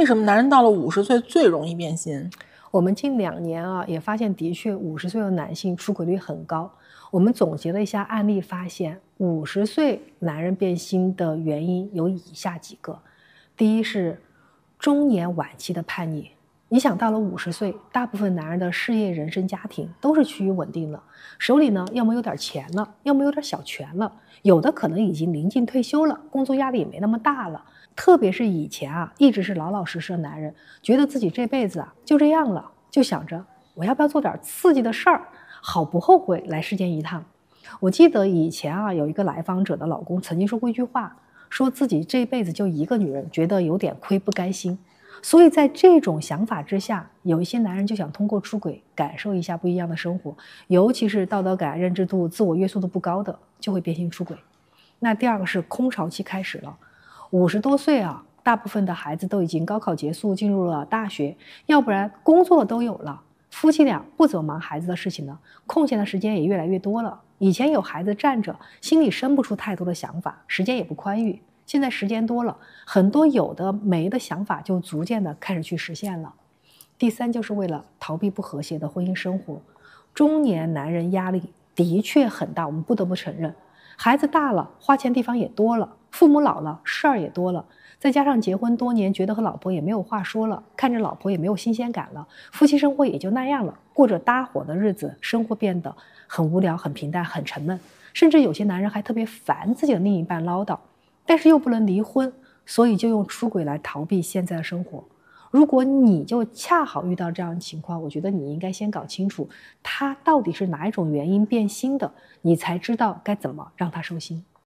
为什么男人到了五十岁最容易变心？我们近两年啊也发现，的确五十岁的男性出轨率很高。我们总结了一下案例，发现五十岁男人变心的原因有以下几个：第一是中年晚期的叛逆。你想到了五十岁，大部分男人的事业、人生、家庭都是趋于稳定了，手里呢，要么有点钱了，要么有点小权了，有的可能已经临近退休了，工作压力也没那么大了。特别是以前啊，一直是老老实实的男人，觉得自己这辈子啊就这样了，就想着我要不要做点刺激的事儿，好不后悔来世间一趟。我记得以前啊，有一个来访者的老公曾经说过一句话，说自己这辈子就一个女人，觉得有点亏，不甘心。所以在这种想法之下，有一些男人就想通过出轨感受一下不一样的生活，尤其是道德感、认知度、自我约束度不高的，就会变性出轨。那第二个是空巢期开始了，五十多岁啊，大部分的孩子都已经高考结束，进入了大学，要不然工作都有了，夫妻俩不怎么忙孩子的事情呢，空闲的时间也越来越多了。以前有孩子站着，心里生不出太多的想法，时间也不宽裕。现在时间多了很多，有的没的想法就逐渐的开始去实现了。第三，就是为了逃避不和谐的婚姻生活。中年男人压力的确很大，我们不得不承认，孩子大了，花钱地方也多了，父母老了，事儿也多了，再加上结婚多年，觉得和老婆也没有话说了，看着老婆也没有新鲜感了，夫妻生活也就那样了，过着搭伙的日子，生活变得很无聊、很平淡、很沉闷，甚至有些男人还特别烦自己的另一半唠叨。但是又不能离婚，所以就用出轨来逃避现在的生活。如果你就恰好遇到这样的情况，我觉得你应该先搞清楚他到底是哪一种原因变心的，你才知道该怎么让他收心。